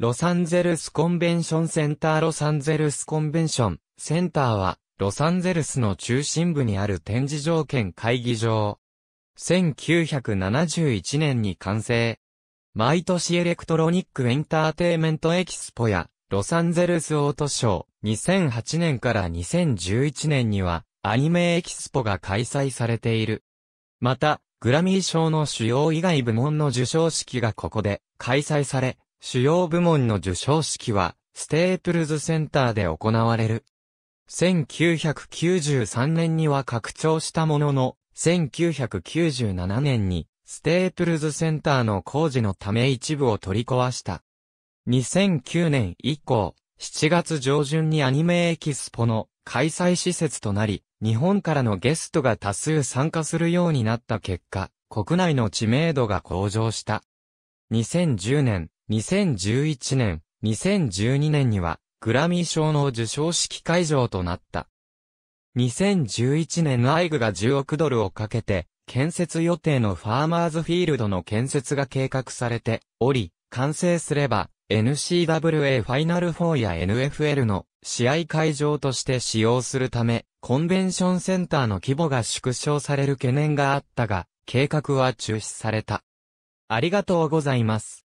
ロサンゼルスコンベンションセンターロサンゼルスコンベンションセンターはロサンゼルスの中心部にある展示条件会議場。1971年に完成。毎年エレクトロニックエンターテイメントエキスポやロサンゼルスオートショー2008年から2011年にはアニメエキスポが開催されている。また、グラミー賞の主要以外部門の受賞式がここで開催され、主要部門の受賞式は、ステープルズセンターで行われる。1993年には拡張したものの、1997年に、ステープルズセンターの工事のため一部を取り壊した。2009年以降、7月上旬にアニメエキスポの開催施設となり、日本からのゲストが多数参加するようになった結果、国内の知名度が向上した。2010年、2011年、2012年には、グラミー賞の受賞式会場となった。2011年アイグが10億ドルをかけて、建設予定のファーマーズフィールドの建設が計画されており、完成すれば、NCWA ファイナル4や NFL の試合会場として使用するため、コンベンションセンターの規模が縮小される懸念があったが、計画は中止された。ありがとうございます。